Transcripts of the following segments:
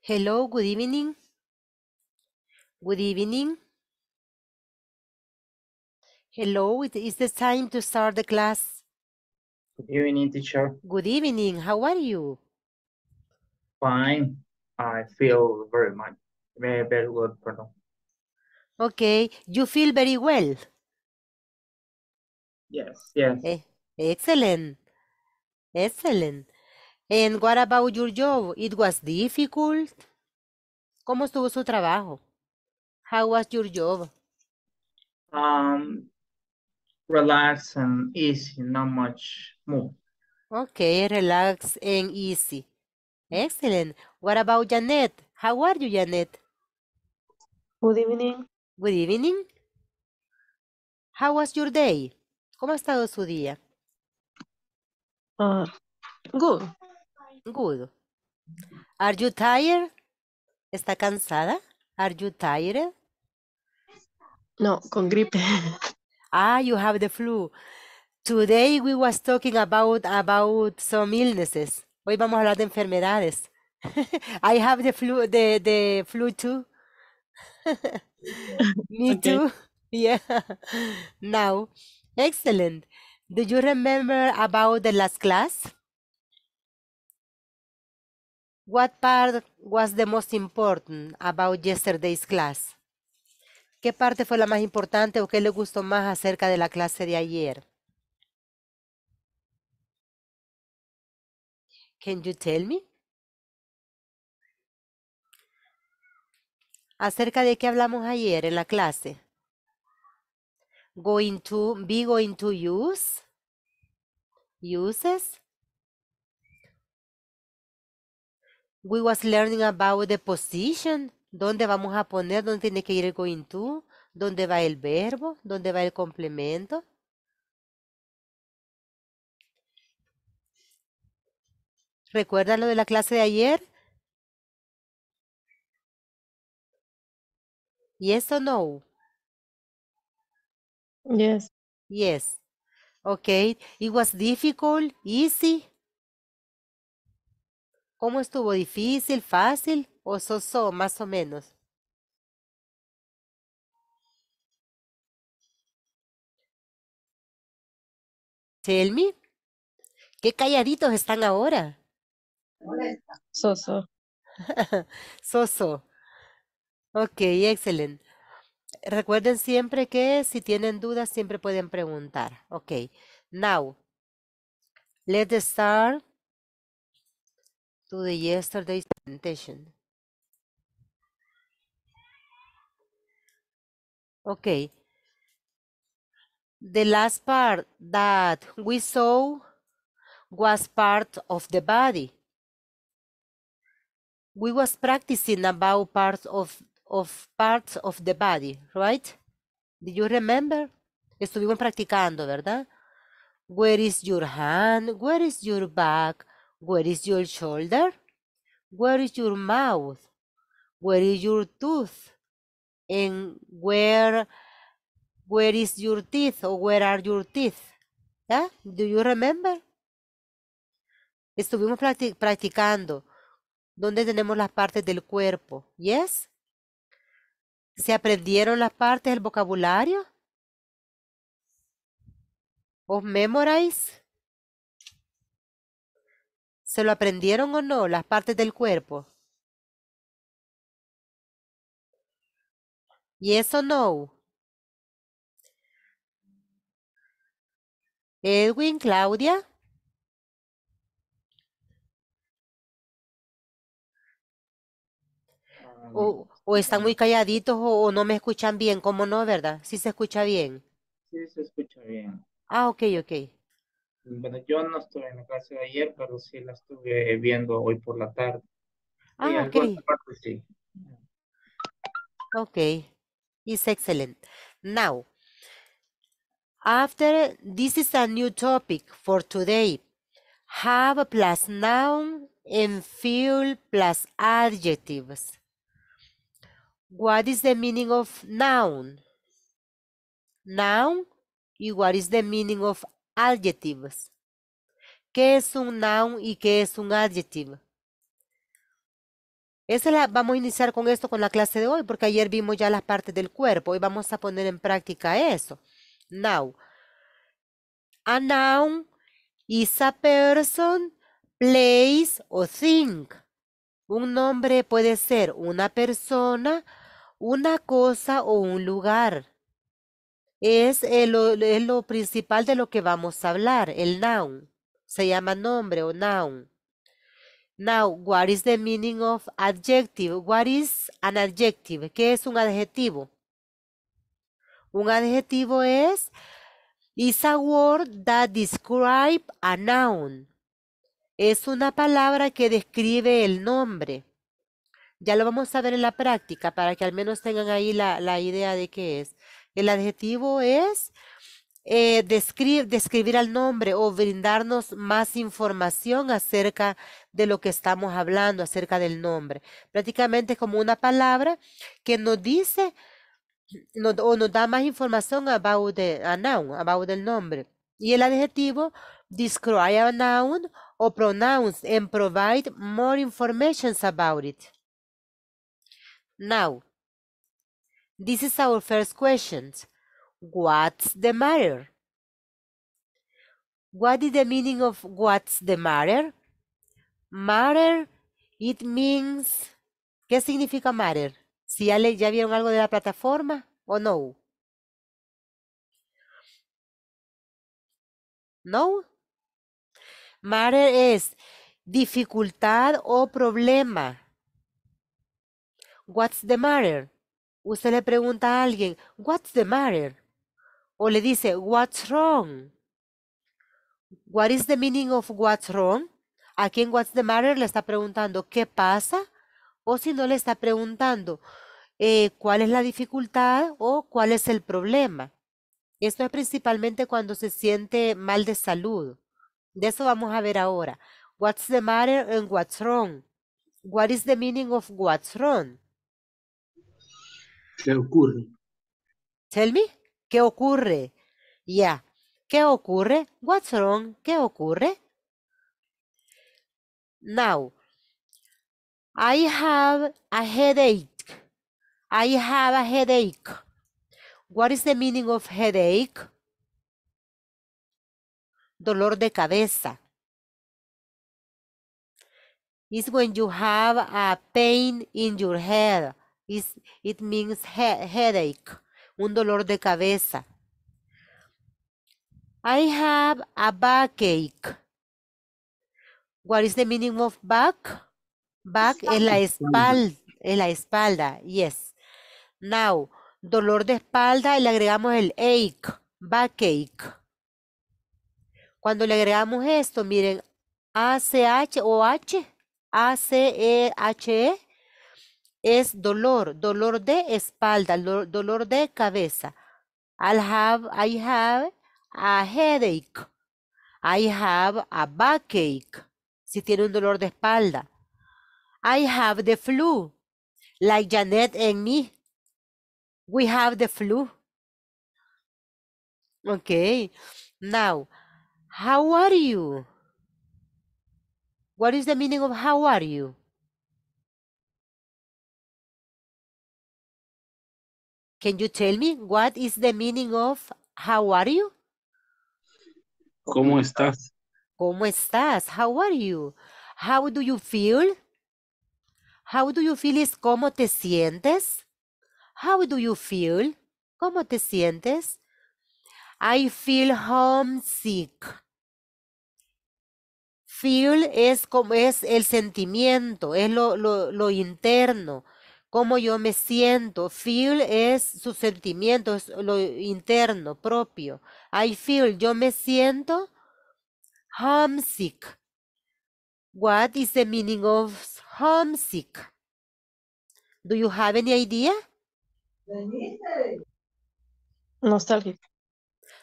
Hello, good evening. Good evening. Hello, it is the time to start the class. Good evening, teacher. Good evening, how are you? Fine, I feel very much, very, very good, pardon. Okay, you feel very well? Yes, yes. Eh, excellent, excellent. And what about your job? It was difficult. ¿Cómo estuvo su trabajo? How was your job? Um, relax and easy, not much more. Okay, relax and easy. Excellent. What about Janet? How are you, Janet? Good evening. Good evening. How was your day? ¿Cómo ha estado su día? Uh, good. Good. Are you tired? ¿Está cansada? Are you tired? No, con gripe. Ah, you have the flu. Today we was talking about, about some illnesses. Hoy vamos a hablar de enfermedades. I have the flu, the, the flu too. Me too. Yeah. Now, excellent. Do you remember about the last class? What part was the most important about yesterday's class? ¿Qué parte fue la más importante o qué le gustó más acerca de la clase de ayer? Can you tell me? ¿Acerca de qué hablamos ayer en la clase? Going to, be going to use, uses, We was learning about the position. ¿Dónde vamos a poner? ¿Dónde tiene que ir going to? ¿Dónde va el verbo? ¿Dónde va el complemento? ¿Recuerda lo de la clase de ayer? Yes or no? Yes. Yes. Okay. It was difficult, easy. ¿Cómo estuvo? ¿Difícil? ¿Fácil? ¿O soso, más o menos? me. qué calladitos están ahora. Soso. Soso. -so. Ok, excelente. Recuerden siempre que si tienen dudas siempre pueden preguntar. Ok, now, let's start to the yesterday's presentation. Okay. The last part that we saw was part of the body. We was practicing about parts of, of parts of the body, right? Do you remember? Estuvimos practicando, ¿verdad? Where is your hand? Where is your back? Where is your shoulder? Where is your mouth? Where is your tooth? And where where is your teeth or where are your teeth? Do you remember? Estuvimos practicando dónde tenemos las partes del cuerpo. ¿Yes? ¿Se aprendieron las partes del vocabulario? ¿Os memorize? ¿Se lo aprendieron o no las partes del cuerpo? Yes eso no? Edwin, Claudia. Ah. O, o están muy calladitos o, o, no me escuchan bien, ¿cómo no, verdad? Sí se escucha bien. Sí se escucha bien. Ah, ok, ok. Pues, bueno, yo no estuve en la clase de ayer, pero sí la estuve viendo hoy por la tarde. Ah, y okay. Okay, it's excellent. Now, after this is a new topic for today. Have plus noun and feel plus adjectives. What is the meaning of noun? Noun y what is the meaning of adjetivos. ¿Qué es un noun y qué es un adjetivo? la, vamos a iniciar con esto con la clase de hoy, porque ayer vimos ya las partes del cuerpo y vamos a poner en práctica eso. Now, a noun is a person, place o thing. Un nombre puede ser una persona, una cosa o un lugar. Eh, es, lo, principal de lo que vamos a hablar, el noun. Se llama nombre o noun. Now, what is the meaning of adjective? What is an adjective? ¿Qué es un adjetivo? Un adjetivo es is a word that describe a noun. Es una palabra que describe el nombre. Ya lo vamos a ver en la práctica para que al menos tengan ahí la idea de qué es. El adjetivo es eh, describir al nombre o brindarnos más información acerca de lo que estamos hablando, acerca del nombre. Prácticamente como una palabra que nos dice o nos da más información about the noun, about el nombre. Y el adjetivo describe a noun o pronouns and provide more information about it. Now, This is our first question. What's the matter? What is the meaning of what's the matter? Matter, it means... ¿Qué significa matter? Si ya, ya vieron algo de la plataforma o no. No. Matter es dificultad o problema. What's the matter? Usted le pregunta a alguien, What's the matter? O le dice, What's wrong? What is the meaning of what's wrong? Aquí en What's the matter le está preguntando, ¿qué pasa? O si no le está preguntando, eh, ¿cuál es la dificultad o cuál es el problema? Esto es principalmente cuando se siente mal de salud. De eso vamos a ver ahora. What's the matter and what's wrong? What is the meaning of what's wrong? ¿Qué ocurre? Tell me, ¿qué ocurre? Yeah. ¿Qué ocurre? What's wrong? ¿Qué ocurre? Now, I have a headache. I have a headache. What is the meaning of headache? Dolor de cabeza. Is when you have a pain in your head. it means headache, un dolor de cabeza. I have a backache. What is the meaning of back? Back es la espalda, la espalda, yes. Now, dolor de espalda y le agregamos el ache, backache. Cuando le agregamos esto, miren, a c h o H, A-C-E-H-E es dolor, dolor de espalda, dolor de cabeza. I'll have, I have a headache. I have a backache. Si tiene un dolor de espalda. I have the flu. Like Janet and me. We have the flu. Okay. Now, how are you? What is the meaning of how are you? Can you tell me what is the meaning of how are you? ¿Cómo estás? ¿Cómo estás? How are you? How do you feel? How do you feel is cómo te sientes. How do you feel? ¿Cómo te sientes? I feel homesick. Feel es como es el sentimiento, es lo, lo, lo interno cómo yo me siento. Feel es su sentimiento, es lo interno, propio. I feel, yo me siento homesick. What is the meaning of homesick? Do you have any idea? Nostálgico.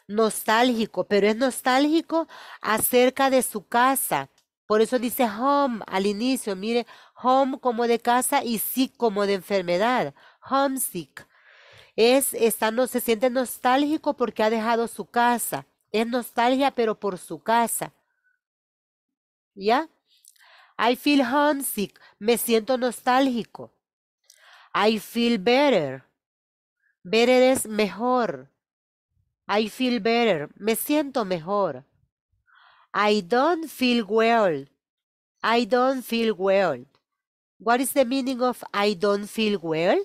Nostálgico, pero es nostálgico acerca de su casa. Por eso dice home al inicio, mire, home como de casa y sick como de enfermedad, homesick. Es, está, no, se siente nostálgico porque ha dejado su casa. Es nostalgia, pero por su casa. ¿Ya? I feel homesick. Me siento nostálgico. I feel better. Better es mejor. I feel better. Me siento mejor. I don't feel well. I don't feel well. What is the meaning of I don't feel well?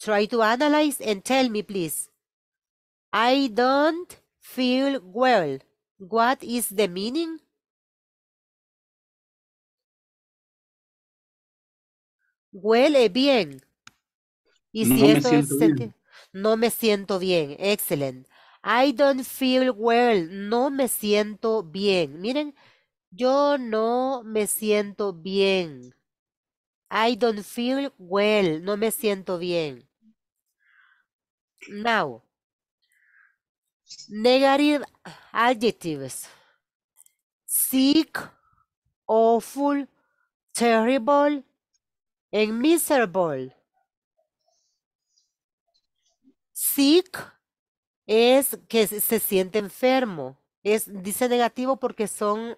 Try to analyze and tell me, please. I don't feel well. What is the meaning? Huele bien. Y no No me siento bien. Excellent. I don't feel well. No me siento bien. Miren, yo no me siento bien. I don't feel well. No me siento bien. Now, negative adjectives. Sick, awful, terrible, and miserable. Sick es que se siente enfermo. Es, dice negativo porque son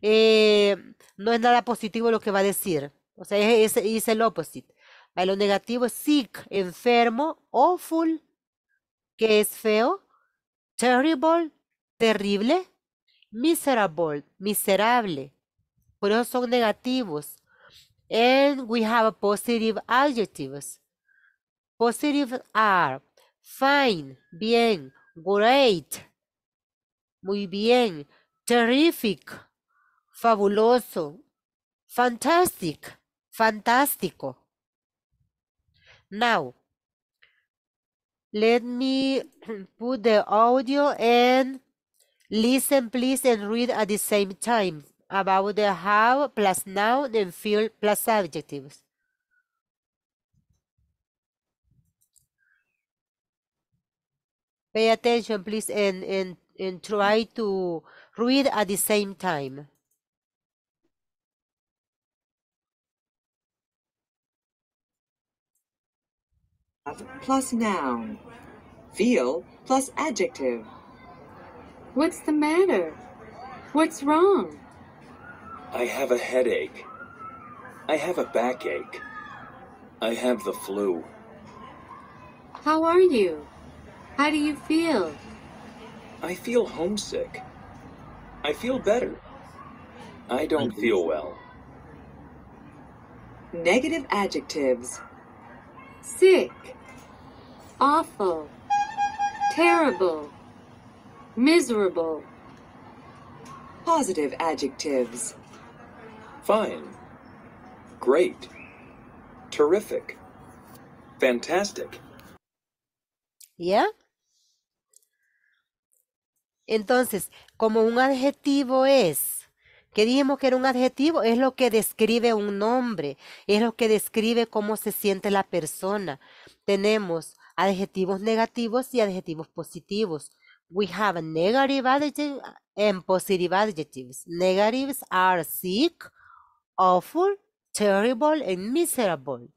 eh, no es nada positivo lo que va a decir. O sea, es, el opposite. A Lo negativo sick, enfermo, awful, que es feo, terrible, terrible, miserable, miserable. Por eso son negativos. And we have positive adjectives. Positive are fine, bien, great, muy bien, terrific, fabuloso, fantastic, fantástico. Now, let me put the audio and listen please and read at the same time about the how plus noun and feel plus adjectives. Pay attention please and, and, and try to read at the same time. plus noun. Feel plus adjective. What's the matter? What's wrong? I have a headache. I have a backache. I have the flu. How are you? How do you feel? I feel homesick. I feel better. I don't feel well. Negative adjectives. Sick. awful, terrible, miserable. Positive adjectives. Fine, great, terrific, fantastic. ¿Ya? Entonces, como un adjetivo es, queríamos dijimos que era un adjetivo, es lo que describe un nombre, es lo que describe cómo se siente la persona. Tenemos adjetivos negativos y adjetivos positivos. We have negative adjectives uh, and positive adjectives. Negatives are sick, awful, terrible, and miserable.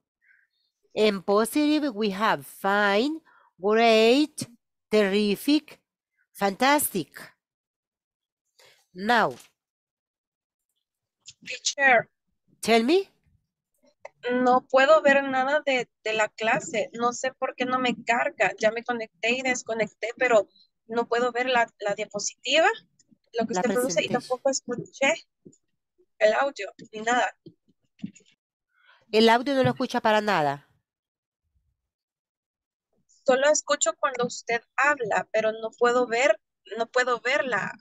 And positive, we have fine, great, terrific, fantastic. Now, teacher, tell me. no puedo ver nada de, la clase, no sé por qué no me carga, ya me conecté y desconecté, pero no puedo ver la, diapositiva, lo que usted produce y tampoco escuché el audio ni nada. ¿El audio no lo escucha para nada? Solo escucho cuando usted habla, pero no puedo ver no puedo ver la,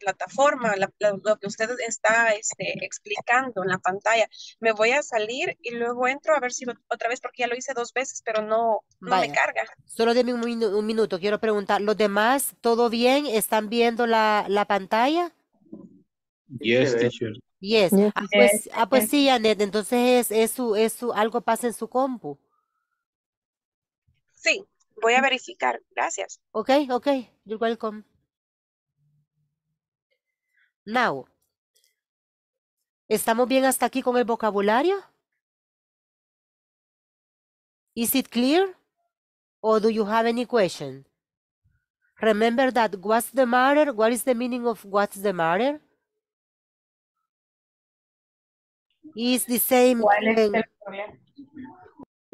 plataforma, lo que usted está este, explicando en la pantalla. Me voy a salir y luego entro a ver si otra vez, porque ya lo hice dos veces, pero no, me carga. Solo déme un, minuto, quiero preguntar, ¿los demás todo bien? ¿Están viendo la, pantalla? Yes, Ah, pues, ah, pues sí, Janet, entonces es, algo pasa en su compu. Sí. Voy a verificar. Gracias. Okay, okay. You're welcome. Now, ¿estamos bien hasta aquí con el vocabulario? Is it clear? Or do you have any question? Remember that what's the matter? What is the meaning of what's the matter? Is the same.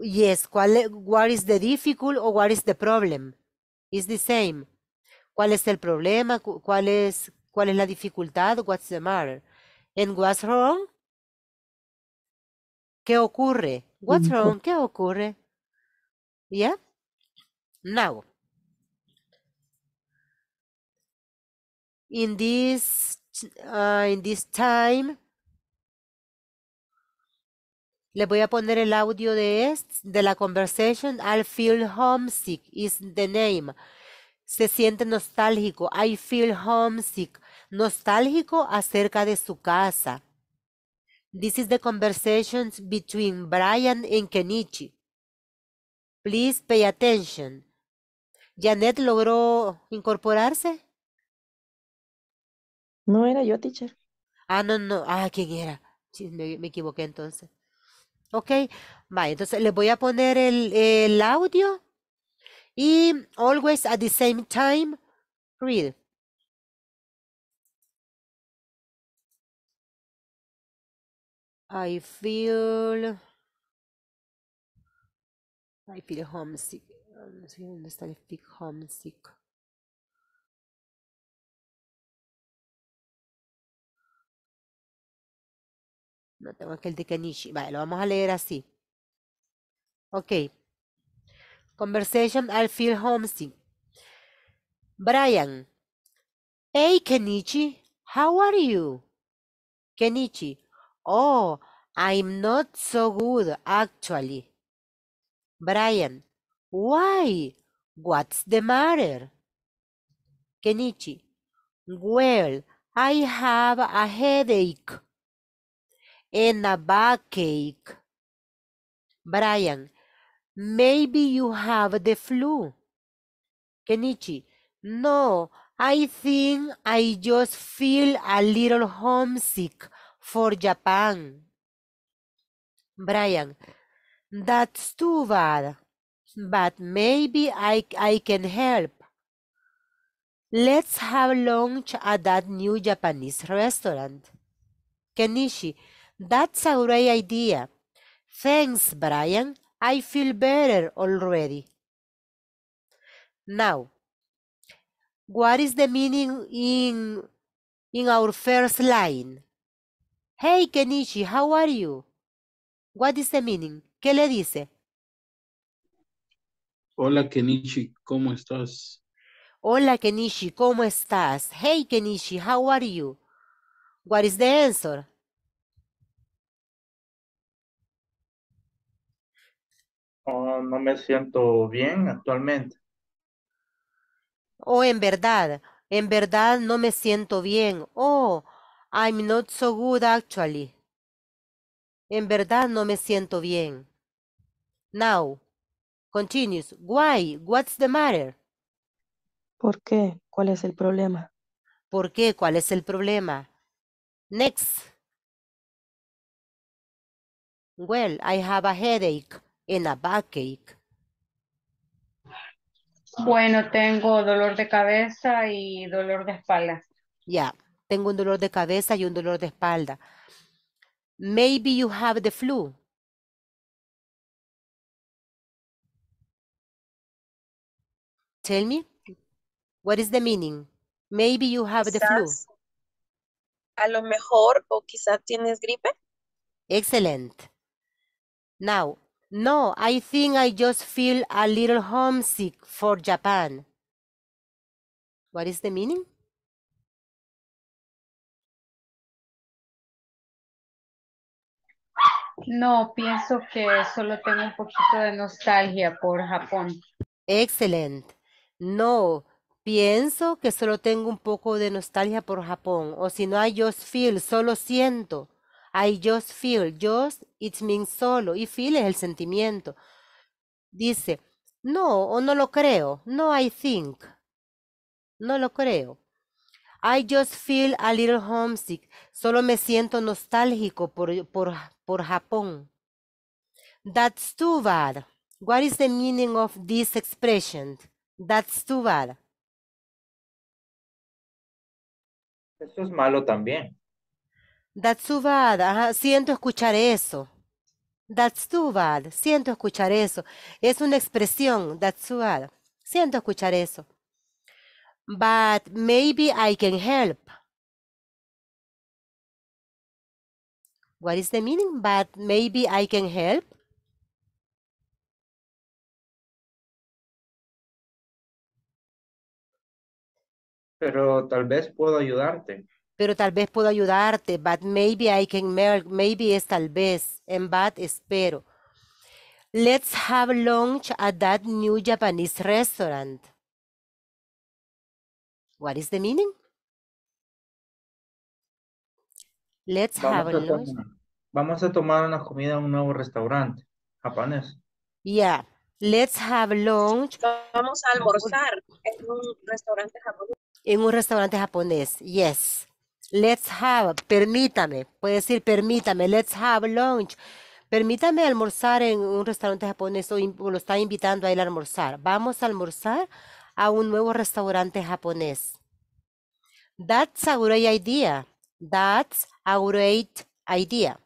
Yes, ¿cuál, e, what is the difficult o what is the problem? It's the same. ¿Cuál es el problema? ¿Cuál es, cuál es la dificultad? What's the matter? And what's wrong? ¿Qué ocurre? What's wrong? ¿Qué ocurre? Yeah? Now. In this, uh, in this time, le voy a poner el audio de, este, de la conversation. I feel homesick is the name. Se siente nostálgico. I feel homesick. Nostálgico acerca de su casa. This is the conversation between Brian and Kenichi. Please pay attention. ¿Janet logró incorporarse? No era yo, teacher. Ah, no, no. Ah, ¿quién era? me equivoqué entonces. ¿Ok? Vale, entonces le voy a poner el, el audio y always at the same time read. I feel I feel homesick. No sé dónde está el homesick. No tengo aquel de Kenichi. Vale, lo vamos a leer así. Ok. Conversation, I feel homesick. Brian. Hey, Kenichi, how are you? Kenichi. Oh, I'm not so good, actually. Brian. Why? What's the matter? Kenichi. Well, I have a headache. and a backache. Brian, maybe you have the flu. Kenichi, no, I think I just feel a little homesick for Japan. Brian, that's too bad, but maybe I, I can help. Let's have lunch at that new Japanese restaurant. Kenichi, that's a great idea. Thanks, Brian. I feel better already. Now, what is the meaning in, in our first line? Hey, Kenichi, how are you? What is the meaning? ¿Qué le dice? Hola, Kenichi, ¿cómo estás? Hola, Kenichi, ¿cómo estás? Hey, Kenichi, how are you? What is the answer? no, me siento bien actualmente. Oh, en verdad, en verdad no me siento bien. Oh, I'm not so good actually. En verdad no me siento bien. Now, continues. Why? What's the matter? ¿Por qué? ¿Cuál es el problema? ¿Por qué? ¿Cuál es el problema? Next. Well, I have a headache. En a backache? Bueno, tengo dolor de cabeza y dolor de espalda. Ya, tengo un dolor de cabeza y un dolor de espalda. Maybe you have the flu. Tell me, what is the meaning? Maybe you have the flu. A lo mejor o quizás tienes gripe. Excelente. Now, no, I think I just feel a little homesick for Japan. What is the meaning? No, pienso que solo tengo un poquito de nostalgia por Japón. Excelente. No, pienso que solo tengo un poco de nostalgia por Japón. O si no, I just feel, solo siento I just feel. Just, it means solo. Y feel es el sentimiento. Dice, no, o no lo creo. No, I think. No lo creo. I just feel a little homesick. Solo me siento nostálgico por, por, por Japón. That's too bad. What is the meaning of this expression? That's too bad. Eso es malo también. That's bad. siento escuchar eso. That's too bad. Siento escuchar eso. Es una expresión. That's too bad. Siento escuchar eso. But maybe I can help. What is the meaning? But maybe I can help. Pero tal vez puedo ayudarte pero tal vez puedo ayudarte, but maybe I can help, maybe es tal vez, and bad espero. Let's have lunch at that new Japanese restaurant. What is the meaning? Let's have lunch. vamos a tomar una comida en un nuevo restaurante japonés. Yeah, let's have lunch. Vamos a almorzar en un restaurante japonés. En un restaurante japonés, yes. Let's have, permítame, puede decir permítame, let's have lunch. Permítame almorzar en un restaurante japonés o lo está invitando a él a almorzar. Vamos a almorzar a un nuevo restaurante japonés. That's a great idea. That's a great idea.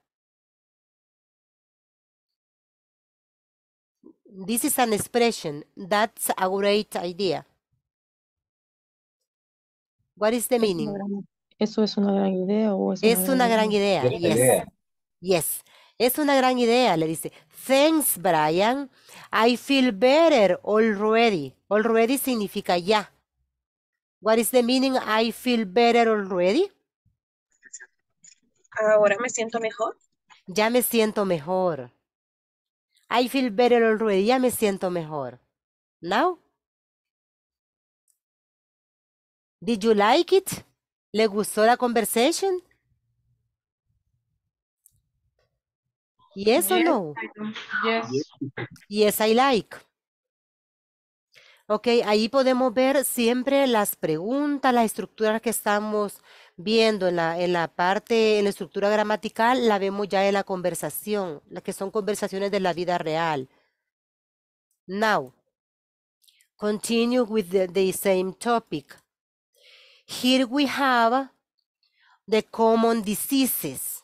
This is an expression. That's a great idea. What is the meaning? Eso es una gran idea es una, gran, idea. Yes. Yes. Es una gran idea, le dice. Thanks, Brian. I feel better already. Already significa ya. What is the meaning I feel better already? Ahora me siento mejor. Ya me siento mejor. I feel better already. Ya me siento mejor. Now? Did you like it? ¿Le gustó la conversation? Yes, eso or no? Yes. Yes, I like. Ok, ahí podemos ver siempre las preguntas, las estructuras que estamos viendo en la, en la parte, en la estructura gramatical, la vemos ya en la conversación, las que son conversaciones de la vida real. Now, continue with the same topic. Here we have the common diseases.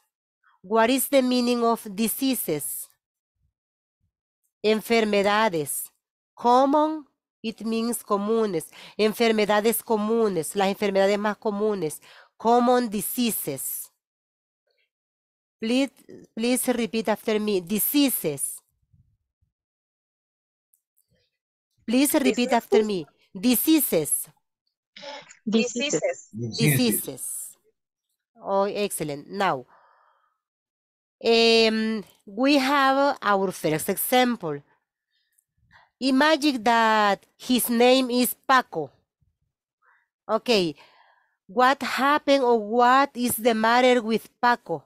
What is the meaning of diseases? Enfermedades. Common, it means comunes. Enfermedades comunes, las enfermedades más comunes. Common diseases. Please, please repeat after me. Diseases. Please repeat after me. Diseases. Diseases. Diseases. Oh, excellent. Now, em, we have our first example. Imagine that his name is Paco. Okay, what happened or what is the matter with Paco?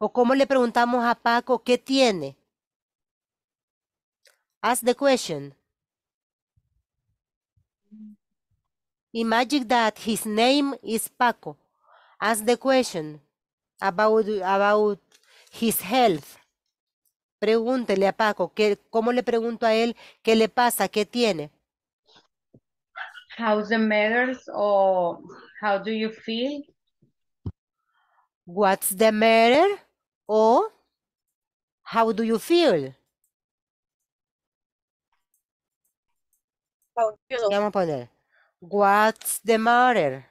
O cómo le preguntamos a Paco, ¿qué tiene? Ask the question. Imagine that his name is Paco. Ask the question about, about his health. Pregúntele a Paco, que, ¿cómo le pregunto a él qué le pasa, qué tiene? How's the matters or how do you feel? What's the matter or how do you feel? What's the matter?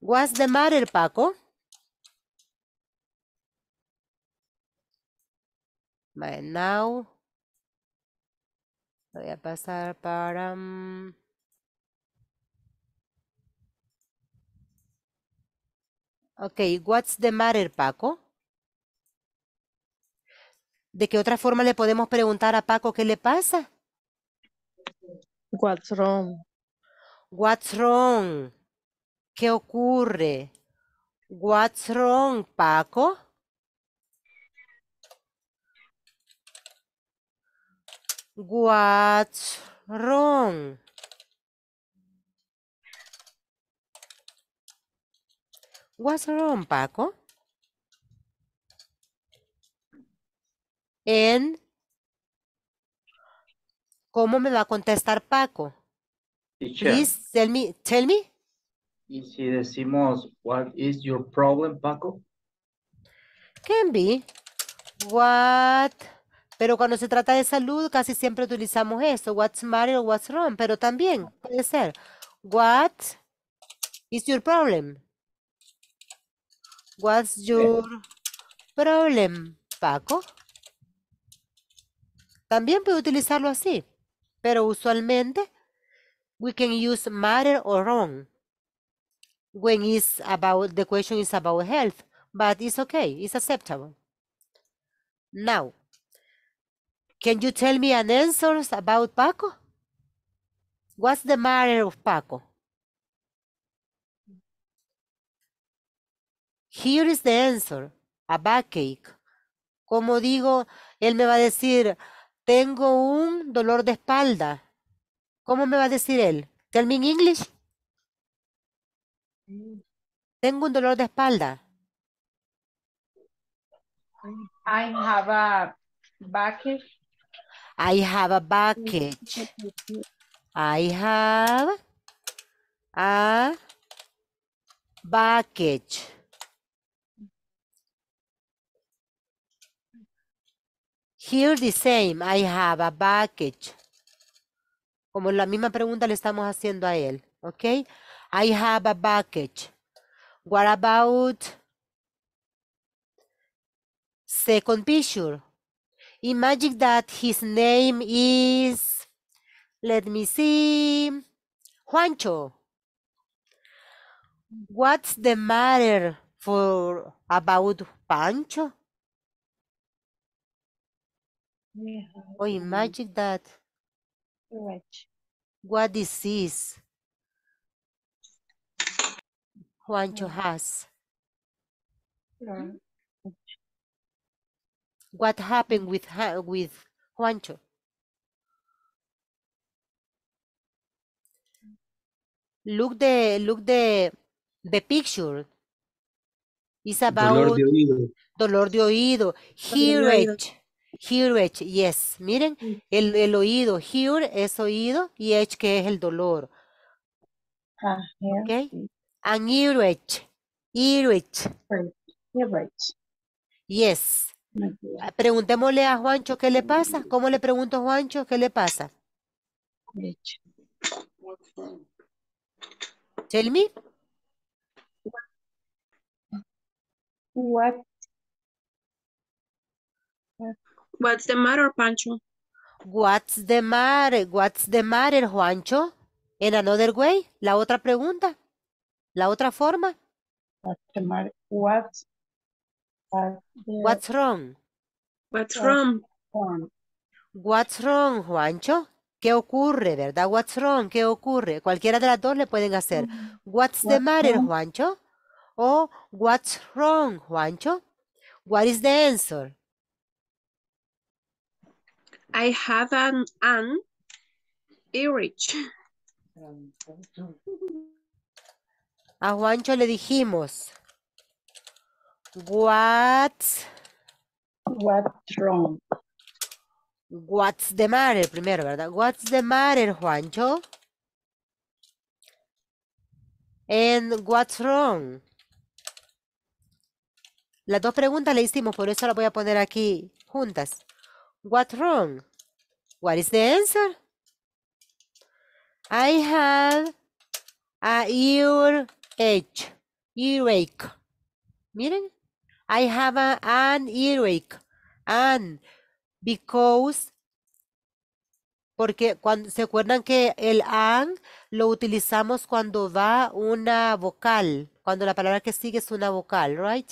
What's the matter, Paco? My now voy a pasar para mm, Okay, what's the matter, Paco? ¿De qué otra forma le podemos preguntar a Paco qué le pasa? What's wrong? What's wrong? ¿Qué ocurre? What's wrong, Paco? What's wrong? What's wrong, Paco? en ¿Cómo me va a contestar Paco? Please tell me, tell me. Y si decimos, what is your problem, Paco? Can be. What? Pero cuando se trata de salud, casi siempre utilizamos eso, What's matter or what's wrong. Pero también puede ser. What is your problem? What's eh. your problem, Paco? También puede utilizarlo así, pero usualmente we can use matter or wrong when it's about the question is about health, but it's okay, it's acceptable. Now, can you tell me an answer about Paco? What's the matter of Paco? Here is the answer, a backache. Como digo, él me va a decir, tengo un dolor de espalda. ¿Cómo me va a decir él? Tell me in English. Tengo un dolor de espalda. I have a backache. I have a backache. I have a backache. Here the same, I have a package. Como la misma pregunta le estamos haciendo a él, ¿ok? I have a package. What about second picture? Imagine that his name is, let me see, Juancho. What's the matter for about Pancho? Oh, imagine that. Right. What disease Juancho mm. has? Right. Mm. What happened with with Juancho? Look the look the the picture. It's about dolor de oído, dolor de oído. hear it. Hear yes. Miren, mm. el, oído, hear es oído y edge que es el dolor. Ah, yeah. okay. Yes. Preguntémosle a Juancho qué le pasa. ¿Cómo le pregunto a Juancho qué le pasa? Tell me. What What's the matter, Pancho? What's the matter? What's eh, the matter, Juancho? In another way, la otra pregunta, la otra forma. What's the matter? wrong? What's wrong? What's wrong, Juancho? ¿Qué ocurre, verdad? What's wrong? ¿Qué ocurre? Cualquiera de las dos le pueden hacer. Mm-hmm. What's, the matter, Juancho? O what's wrong, Juancho? What is the answer? I have an, an A Juancho le dijimos. What's What's wrong? What's the matter primero, ¿verdad? What's the matter, Juancho? And what's wrong? Las dos preguntas le hicimos, por eso las voy a poner aquí juntas. What's wrong? What is the answer? I have a ear earache. Miren, I have a, an earache. An. because porque cuando, se acuerdan que el an lo utilizamos cuando va una vocal, cuando la palabra que sigue es una vocal, right?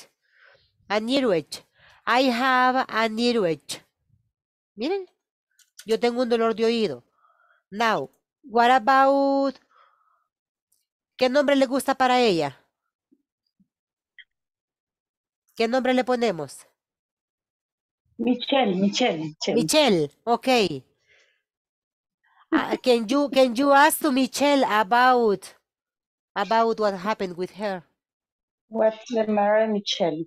An earache. I have an earache. Miren, yo tengo un dolor de oído. Now, what about... ¿Qué nombre le gusta para ella? ¿Qué nombre le ponemos? Michelle, Michelle, Michelle. Michelle, okay. Ah, can you can you ask to Michelle about about what happened with her? What's the matter, Michelle?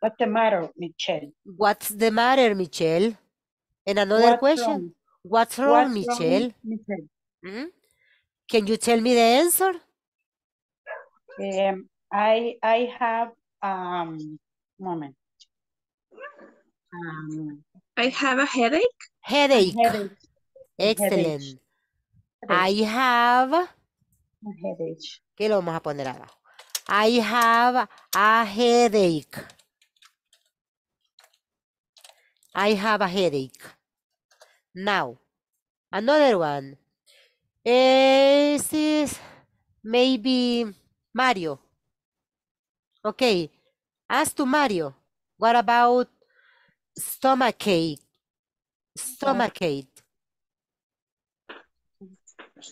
What's the matter, Michelle? What's the matter, Michelle? And another question. What's wrong, Michelle? Mm? Can you tell me the answer? Um, I I have um moment. Um, I have a headache. Headache. Excellent. I have a headache. ¿Qué lo vamos a poner abajo? I have a headache. I have a headache. Now, another one. This is maybe Mario. Okay, as to Mario, what about stomachache? Stomachache.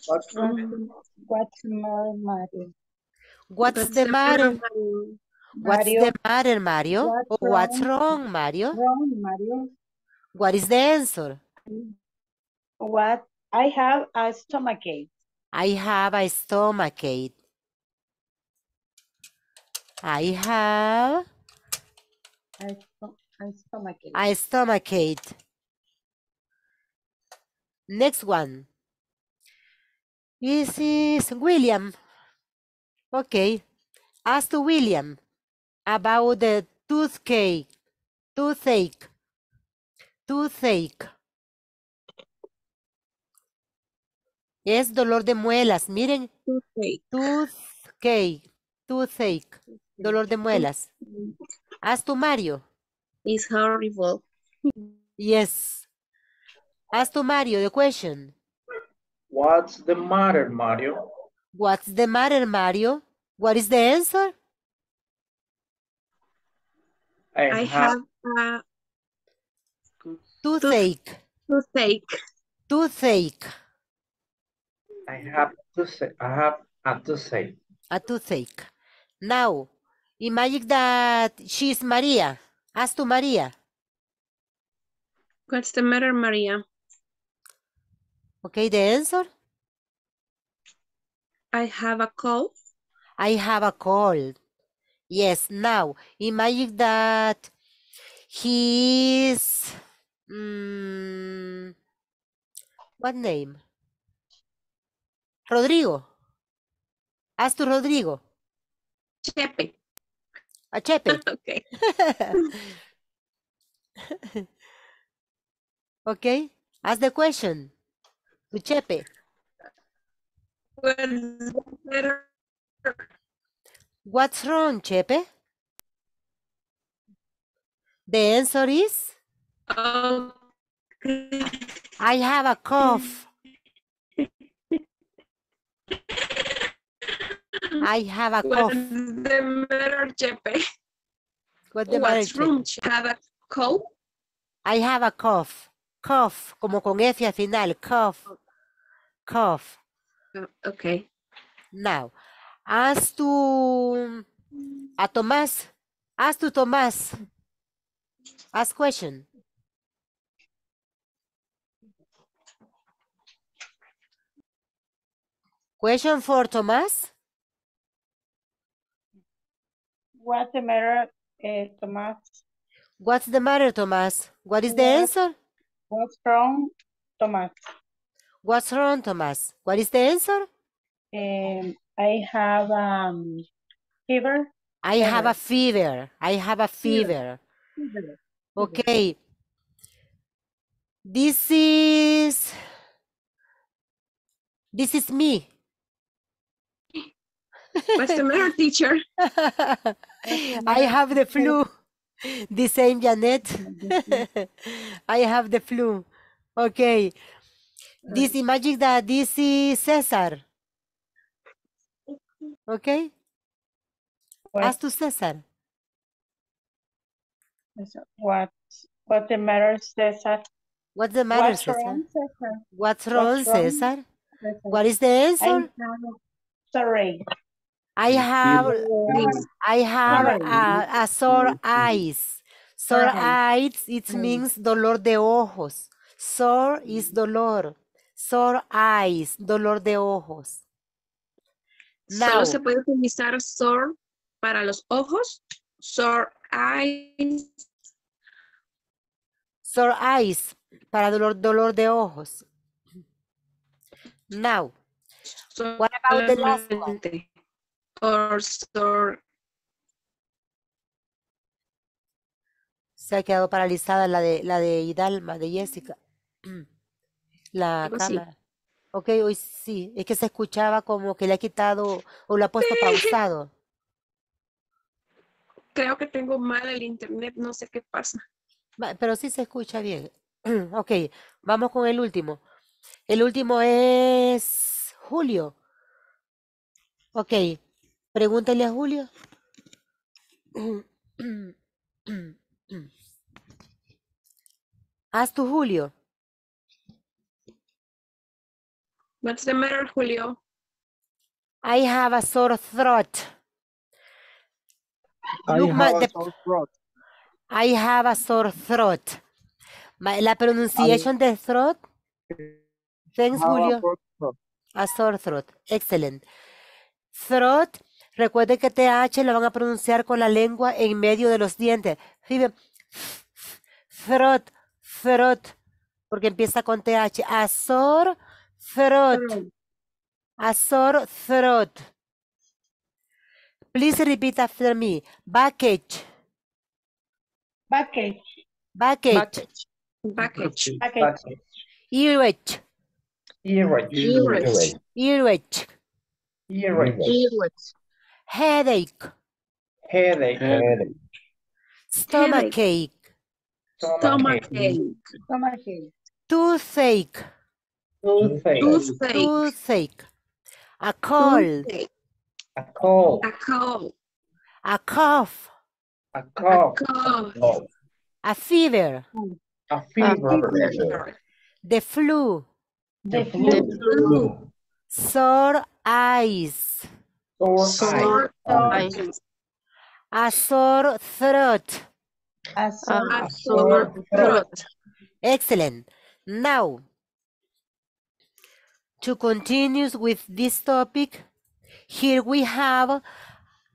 What's, um, what's Mario? What's, the matter? What's Mario. the matter, Mario? What's, wrong? Oh, what's wrong, Mario? Wrong, Mario? What is the answer? What? I have a stomachache. I have a stomachache. I have a, a stomachache. A stomachache. Next one. This is William. Okay. Ask to William about the toothache, toothache, toothache. Es dolor de muelas, miren. Toothache. Toothache. Toothache. Dolor de muelas. As to Mario. It's horrible. yes. As to Mario, the question. What's the matter, Mario? What's the matter, Mario? What is the answer? I, I have, have, a toothache. Toothache. Toothache. I have toothache. I have a toothache. A toothache. Now, imagine that she's Maria. Ask to Maria. What's the matter, Maria? Okay, the answer? I have a cold. I have a cold. Yes, now imagine that he is, mm, what name? Rodrigo. Ask to Rodrigo. Chepe. A Chepe. okay. okay, ask the question to Chepe. Well, What's wrong, Chepe? The answer is? I have a cough. I have a cough. What's wrong, Chepe? What the What's matter, wrong? Chepe? Have a cough? I have a cough. Cough, como con F al final. Cough. Cough. Oh, okay. Now, Haz to a Tomás. Haz to Tomás. Ask question. Question for Tomás. What's the matter, uh, Tomás? What's the matter, Tomás? What is what, the answer? What's wrong, Tomás? What's wrong, Tomás? What is the answer? Um, I have um, fever. I fever. have a fever. I have a fever. fever. Okay. This is this is me. What's the matter, teacher? I have the flu. The same, Janet. I have the flu. Okay. This imagine that this is Cesar. Okay? What's to Cesar. What what the matter, Cesar? What's the matter, What's Cesar? Wrong, Cesar? What's wrong, What's wrong Cesar? Cesar? What is the answer? Sorry. I have I have a, a sore eyes. Sore eyes, it means dolor de ojos. Sore is dolor. Sore eyes, dolor de ojos. Solo se puede utilizar sore para los ojos, sore eyes. Sore eyes, para dolor, dolor de ojos. Now, what about the last one? Or sore. Se ha quedado paralizada la de, la de Hidalma, de Jessica. La cámara. Ok, hoy sí, es que se escuchaba como que le ha quitado o lo ha puesto pausado. Creo que tengo mal el internet, no sé qué pasa. Pero sí se escucha bien. Ok, vamos con el último. El último es Julio. Ok, pregúntale a Julio. Haz tu Julio. What's the matter, Julio? I have a sore throat. I have a sore throat. I have a sore throat. La pronunciación de throat. Thanks, Julio. A sore throat. Excellent. Throat. Recuerden que TH lo van a pronunciar con la lengua en medio de los dientes. Fíjense. Throat. Throat. Porque empieza con TH. A sore throat. A sore throat. Please repeat after me. Bucket. Bucket. Bucket. Bucket. Earache, earache, earache, earache, earache, Earwitch. Headache. Headache. Headache. Stomachache. Stomachache. Stomachache. Toothache. Toothache. Toothache. Toothache. A cold. A cold. A cold. A cough. A cough. A, cough. a, cough. a fever. A fever. The flu. The flu. The flu. Sore eyes. Sore, sore eyes. eyes. A sore throat. A sore, a sore throat. throat. Excellent. Now, to continue with this topic, here we have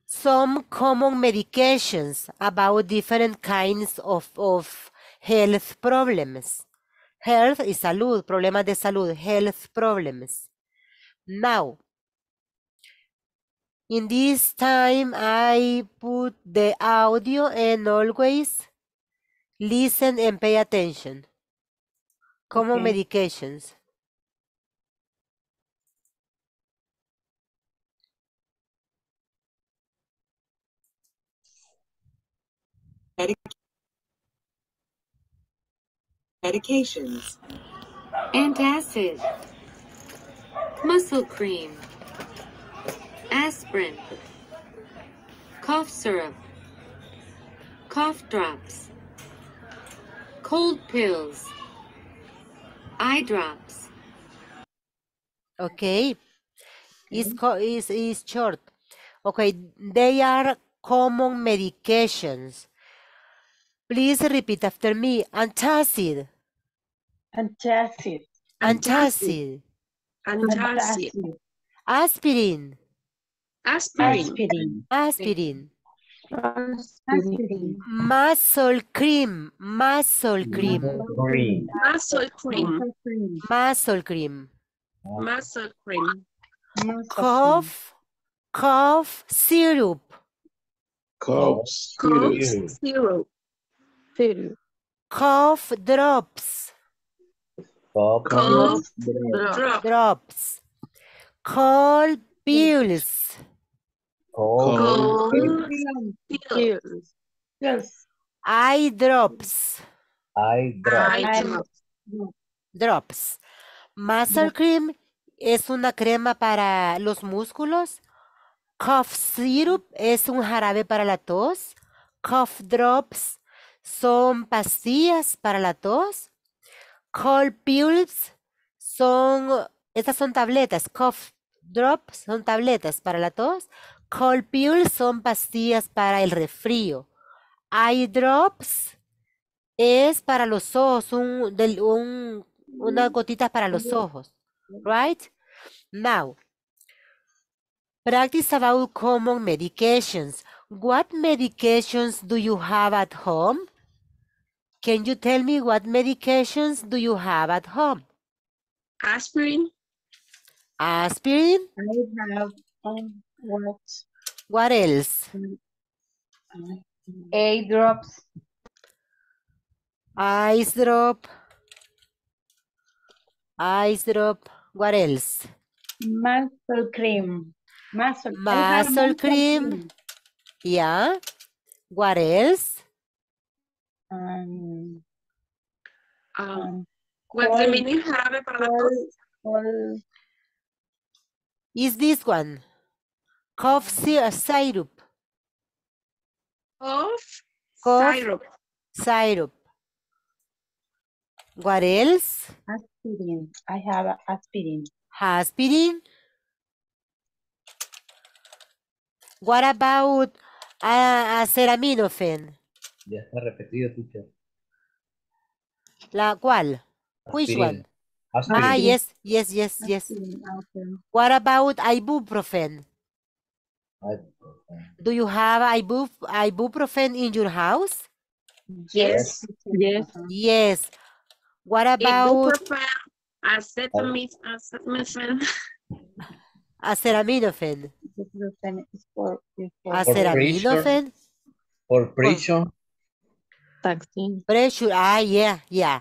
some common medications about different kinds of, of health problems. Health is salud, problemas de salud, health problems. Now, in this time, I put the audio and always listen and pay attention. Common okay. medications. medications, antacid, muscle cream, aspirin, cough syrup, cough drops, cold pills, eye drops. Okay, mm-hmm. it's, is is short. Okay, they are common medications Please repeat after me. Antacid. Antacid. Antacid. Antacid. Aspirin. Aspirin. Aspirin. Aspirin. Muscle cream. Muscle cream. Muscle cream. Muscle cream. Muscle cream. Cough. Cough syrup. Cough syrup. Cough drops. Cough, drops. cough Cold pills. Cold, pills. Yes. Eye drops. Eye drops. Eye drops. drops. Muscle cream es una crema para los músculos. Cough syrup es un jarabe para la tos. Cough drops son pastillas para la tos. Cold pills son, estas son tabletas. Cough drops son tabletas para la tos. Cold pills son pastillas para el refrío. Eye drops es para los ojos, una mm. gotita para los ojos. Right? Now, practice about common medications. What medications do you have at home? Can you tell me what medications do you have at home? Aspirin. Aspirin? I have um, what? What else? Uh, eye drops. Ice drop. Ice drop. What else? Muscle cream. Muscle, muscle cream. cream. Yeah. What else? Ah, ah, um, um, what's the Is this one? Cough uh, syrup. Cough, syrup. Syrup. What else? Aspirin. I have aspirin. Aspirin. What about uh, acetaminophen? Ya está repetido, teacher. ¿La cual? Which one? Aspirin. Ah, yes, yes, yes, yes. What about ibuprofen? ibuprofen? Do you have ibupro ibuprofen in your house? Yes. Yes. Yes. What about... acetaminophen. Acetaminophen. Acetaminophen. For pressure. For pressure. Pressure. Ah, yeah, yeah.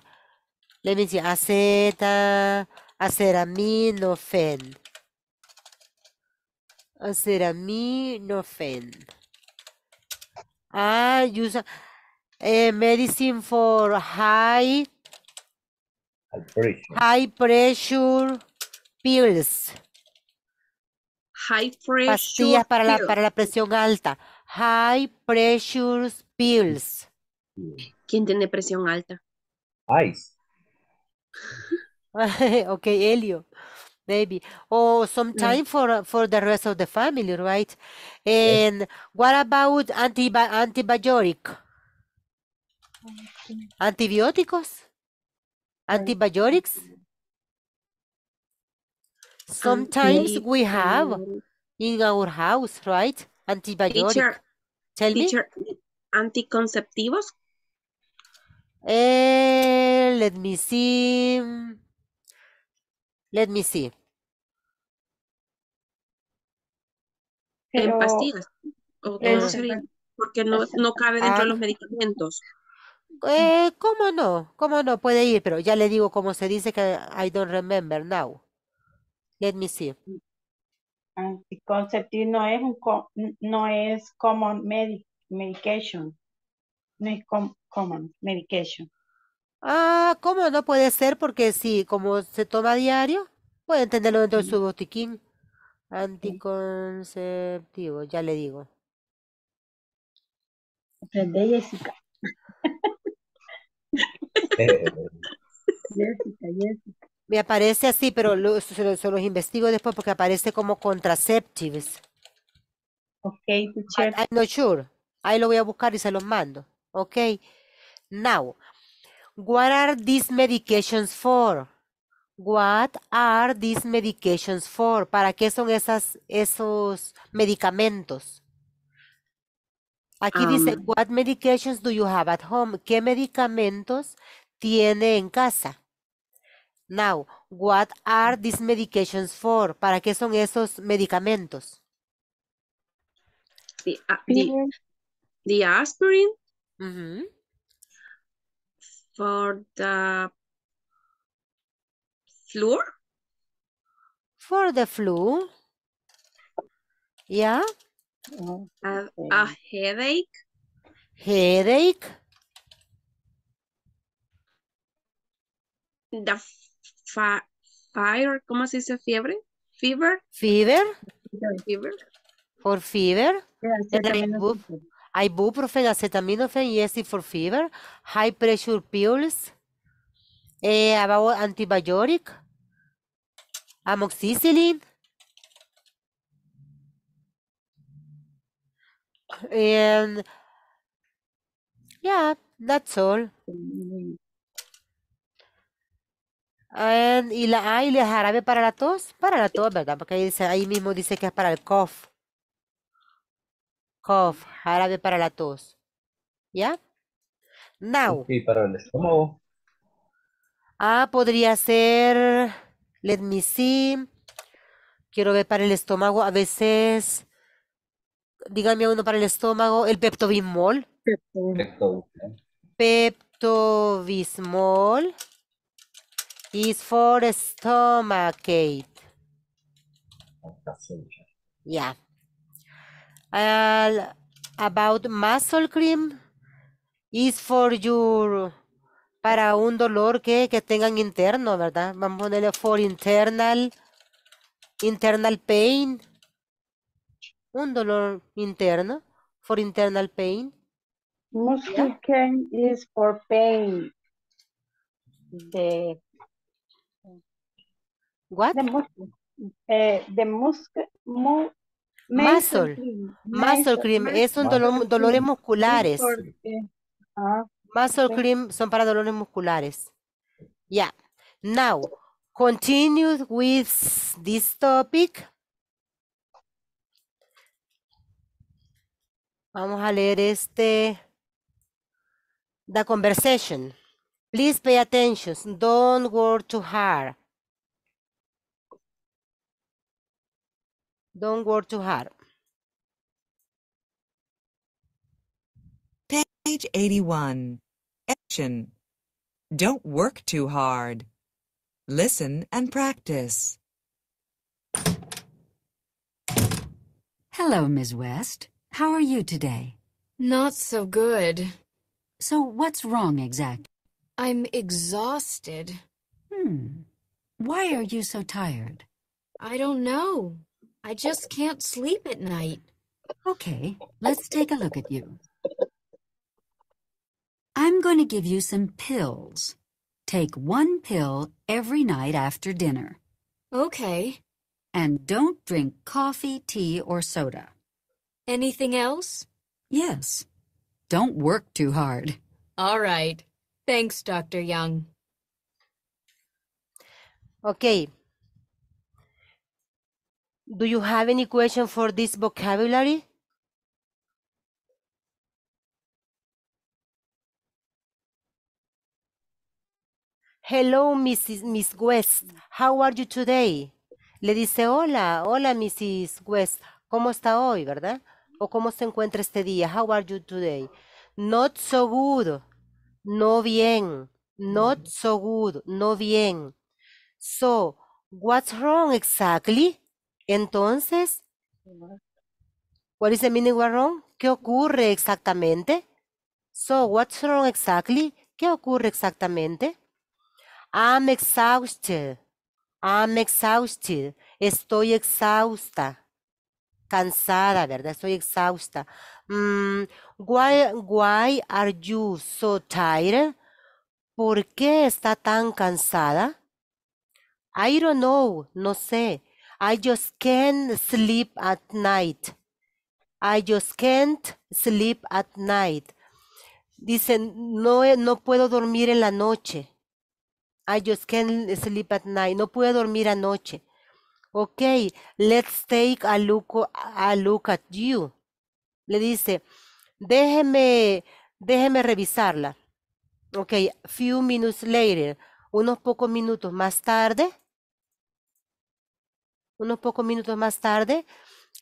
Let me see. Aceta, aceraminofen. Aceraminofen. Ah, use eh, medicine for high pressure. high pressure pills. High pressure Pastillas para pills. la, para la presión alta. High pressure pills. ¿Quién tiene presión alta? Ice. okay, Elio. Maybe. Oh, some mm. time for for the rest of the family, right? And what about antibiotics? antibiotic? Antibióticos? Antibiotics? Sometimes we have in our house, right? Antibiotic. Teacher, Anticonceptivos eh, let me see. Let me see. en pastillas. porque no, cabe dentro de los ah. medicamentos. Eh, ¿Cómo no? ¿Cómo no? Puede ir, pero ya le digo como se dice que I don't remember now. Let me see. Anticonceptivo ah, no es un no es common medication. No es common medication. Ah, ¿cómo no puede ser? Porque si como se toma diario, puede entenderlo dentro de su botiquín. Anticonceptivo, ya le digo. Aprende, Jessica. Jessica, Jessica. Me aparece así, pero se, los, investigo después porque aparece como contraceptives. Ok, teacher. I'm not sure. Ahí lo voy a buscar y se los mando. Ok. Now, what are these medications for? What are these medications for? ¿Para qué son esas, esos medicamentos? Aquí dice, what medications do you have at home? ¿Qué medicamentos tiene en casa? Now, what are these medications for? ¿Para qué son esos medicamentos? The, uh, aspirin for the floor? For the flu. Yeah. A, a headache. Headache. The fire, ¿cómo se dice fiebre? Fever. Fever. Fever. For fever ibuprofen, acetaminophen, yes for fever, high pressure pills, eh, about antibiotic, amoxicillin, and yeah, that's all. And, y la A y el jarabe para la tos, para la tos, ¿verdad? Porque ahí mismo dice que es para el cough cough, árabe para la tos. ¿Ya? Now. Y para el estómago. Ah, podría ser, let me see. Quiero ver para el estómago. A veces, dígame uno para el estómago, el peptobismol. Peptobismol. is for stomachate. Ya about muscle cream is for your para un dolor que, tengan interno, ¿verdad? Vamos a ponerle for internal internal pain. Un dolor interno for internal pain. Muscle cream is for pain. The What? The muscle, eh, the muscle, Muscle, muscle cream, es un dolores musculares. Ah, muscle cream son para dolores musculares. Ya Now, continue with this topic. Vamos a leer este. The conversation. Please pay attention. Don't work too hard. Don't work too hard. Page 81. Action. Don't work too hard. Listen and practice. Hello, Ms. West. How are you today? Not so good. So what's wrong exactly? I'm exhausted. Hmm. Why are you so tired? I don't know. I just can't sleep at night. Okay, let's take a look at you. I'm going to give you some pills. Take one pill every night after dinner. Okay. And don't drink coffee, tea, or soda. Anything else? Yes. Don't work too hard. All right. Thanks, Dr. Young. Okay, Do you have any question for this vocabulary? Hello, Mrs. Miss West. How are you today? Le dice, hola, hola, Mrs. West. ¿Cómo está hoy, verdad? ¿O cómo se encuentra este día? How are you today? Not so good. No bien. Not so good. No bien. So, what's wrong exactly? Entonces, what is the meaning ¿Qué ocurre exactamente? So, what's wrong exactly? ¿Qué ocurre exactamente? I'm exhausted. I'm exhausted. Estoy exhausta. Cansada, ¿verdad? Estoy exhausta. Mm, why, why are you so tired? ¿Por qué está tan cansada? I don't know. No sé. I just can't sleep at night. I just can't sleep at night. Dicen, no, no puedo dormir en la noche. I just can't sleep at night. No puedo dormir anoche. Ok, let's take a look, a look at you. Le dice, déjeme, déjeme revisarla. Ok, few minutes later. Unos pocos minutos más tarde. Unos pocos minutos más tarde,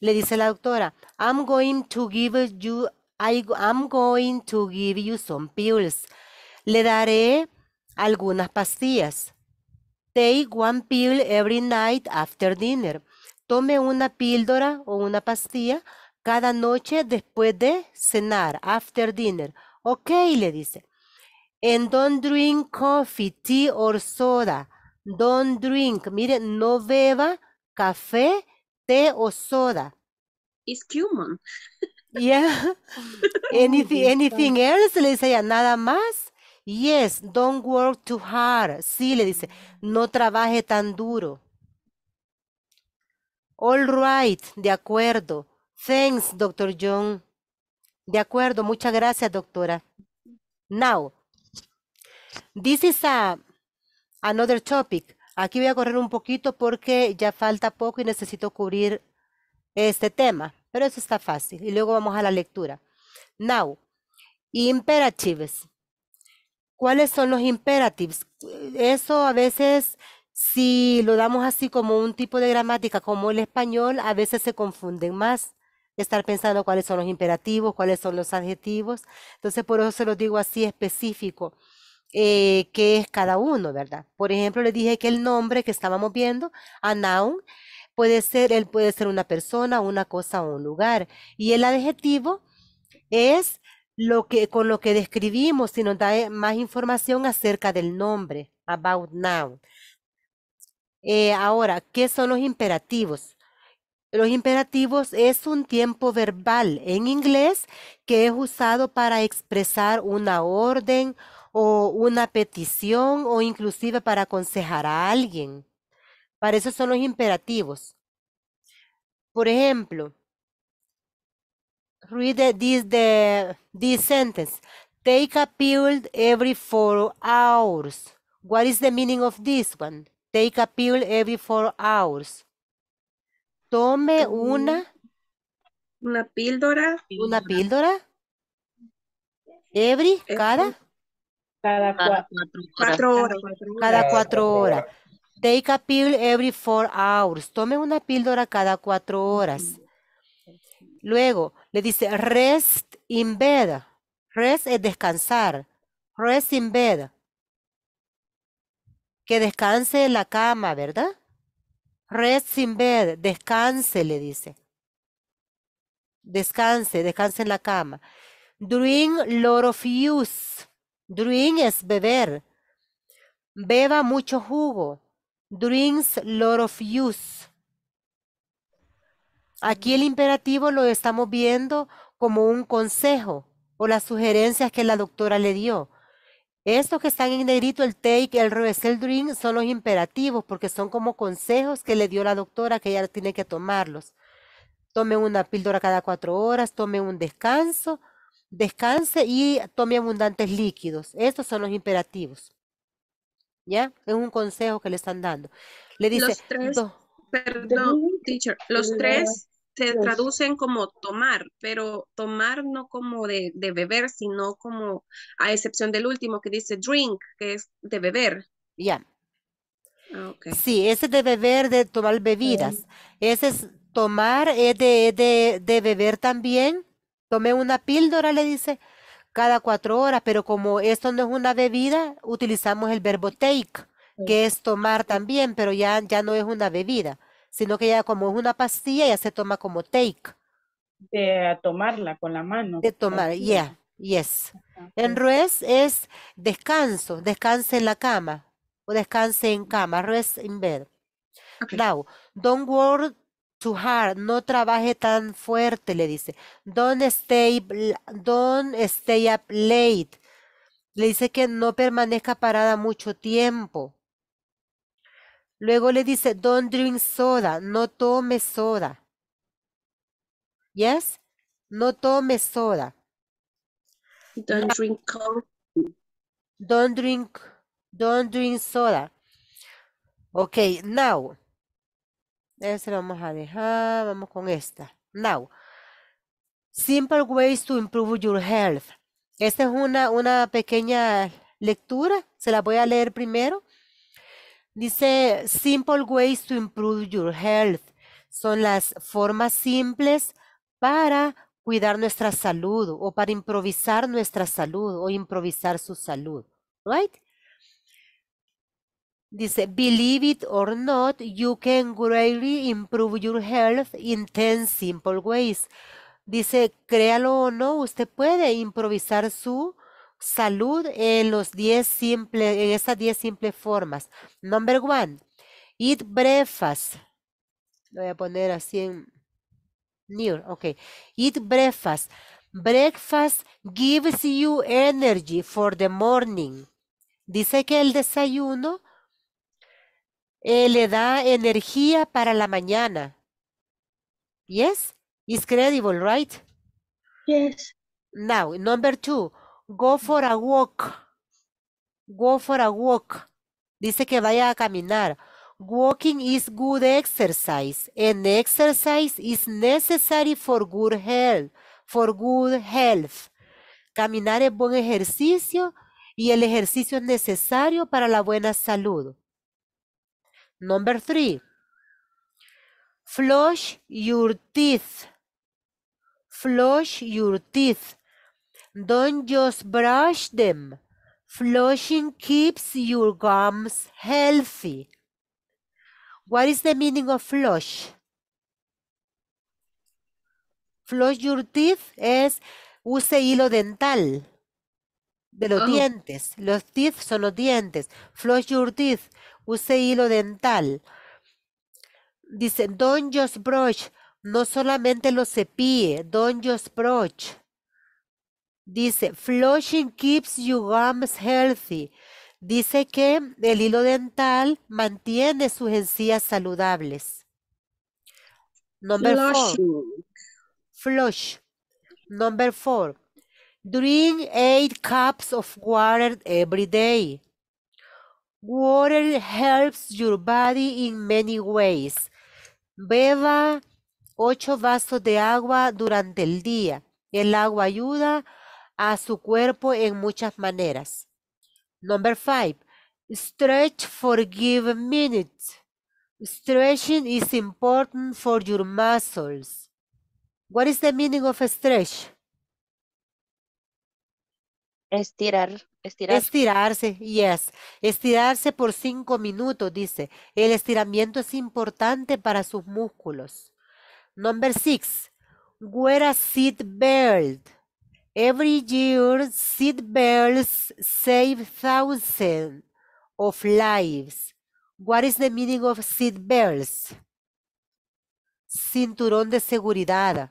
le dice la doctora, I'm going to give you, I'm going to give you some pills. Le daré algunas pastillas. Take one pill every night after dinner. Tome una píldora o una pastilla cada noche después de cenar, after dinner. Ok, le dice. And don't drink coffee, tea or soda. Don't drink. Mire, no beba café, té o soda. It's cumin. Yeah. anything, anything else? Le dice ella, nada más. Yes, don't work too hard. Sí, le dice, no trabaje tan duro. All right, de acuerdo. Thanks, doctor John. De acuerdo, muchas gracias, doctora. Now, this is a, another topic. Aquí voy a correr un poquito porque ya falta poco y necesito cubrir este tema, pero eso está fácil. Y luego vamos a la lectura. Now, imperatives. ¿Cuáles son los imperatives? Eso a veces, si lo damos así como un tipo de gramática, como el español, a veces se confunden más. Estar pensando cuáles son los imperativos, cuáles son los adjetivos. Entonces, por eso se los digo así específico. Eh, qué es cada uno, ¿verdad? Por ejemplo, les dije que el nombre que estábamos viendo, a noun, puede ser, él puede ser una persona, una cosa o un lugar. Y el adjetivo es lo que, con lo que describimos, si nos da eh, más información acerca del nombre, about noun. Eh, ahora, ¿qué son los imperativos? Los imperativos es un tiempo verbal en inglés que es usado para expresar una orden, o una petición o inclusive para aconsejar a alguien. Para eso son los imperativos. Por ejemplo, read this, this sentence. Take a pill every four hours. What is the meaning of this one? Take a pill every four hours. Tome una. Una píldora. Una píldora. Every, cada. Cada, cuatro, horas. Cada cuatro horas. Take a pill every four hours. Tome una píldora cada cuatro horas. Luego le dice rest in bed. Rest es descansar. Rest in bed. Que descanse en la cama, ¿verdad? Rest in bed. Descanse, le dice. Descanse, descanse en la cama. Drink lot of use. Drink es beber. Beba mucho jugo. Drinks lot of use. Aquí el imperativo lo estamos viendo como un consejo o las sugerencias que la doctora le dio. Estos que están en negrito, el take, el revés, el drink, son los imperativos porque son como consejos que le dio la doctora que ella tiene que tomarlos. Tome una píldora cada cuatro horas, tome un descanso, descanse y tome abundantes líquidos. Estos son los imperativos. ¿Ya? Es un consejo que le están dando. Le dice, los tres, perdón, teacher, los tres se traducen como tomar, pero tomar no como de, beber, sino como, a excepción del último que dice drink, que es de beber. Ya. Ah, okay. Sí, ese de beber, de tomar bebidas. Mm. Ese es tomar, es de, de beber también Tomé una píldora, le dice, cada cuatro horas, pero como esto no es una bebida, utilizamos el verbo take, que es tomar también, pero ya, ya no es una bebida, sino que ya como es una pastilla, ya se toma como take. De tomarla con la mano. De tomar, yeah, yes. En res es descanso, descanse en la cama o descanse en cama, rest in bed. Now, don't worry too hard, no trabaje tan fuerte, le dice. Don't stay, stay up late. Le dice que no permanezca parada mucho tiempo. Luego le dice, don't drink soda, no tome soda. Yes? No tome soda. Don't drink Don't drink, don't drink soda. Okay, now, ese lo vamos a dejar. Vamos con esta. Now, simple ways to improve your health. Esta es una, una pequeña lectura. Se la voy a leer primero. Dice, simple ways to improve your health. Son las formas simples para cuidar nuestra salud o para improvisar nuestra salud o improvisar su salud. Right? Dice, believe it or not, you can greatly improve your health in 10 simple ways. Dice, créalo o no, usted puede improvisar su salud en los 10 simples, en esas 10 simples formas. Number one, eat breakfast. voy a poner así en near, ok. Eat breakfast. Breakfast gives you energy for the morning. Dice que el desayuno eh, le da energía para la mañana. Yes, it's credible, right? Yes. Now, number two, go for a walk. Go for a walk. Dice que vaya a caminar. Walking is good exercise, and exercise is necessary for good health, for good health. Caminar es buen ejercicio y el ejercicio es necesario para la buena salud. Number three, flush your teeth. Flush your teeth. Don't just brush them. Flushing keeps your gums healthy. What is the meaning of flush? Flush your teeth es use hilo dental de los oh. dientes. Los teeth son los dientes. Flush your teeth use hilo dental. Dice, don't just brush, no solamente lo cepille, don't just brush. Dice, flushing keeps your gums healthy. Dice que el hilo dental mantiene sus encías saludables. Number four. Flush. Number four. Drink eight cups of water every day. Water helps your body in many ways. Beba ocho vasos de agua durante el día. El agua ayuda a su cuerpo en muchas maneras. Number five. Stretch for give minutes. Stretching is important for your muscles. What is the meaning of stretch? Estirar. Estirarse. Estirarse, yes. Estirarse por cinco minutos, dice. El estiramiento es importante para sus músculos. Number six. Wear a seat belt. Every year, seat belts save thousands of lives. What is the meaning of seat belts? Cinturón de seguridad.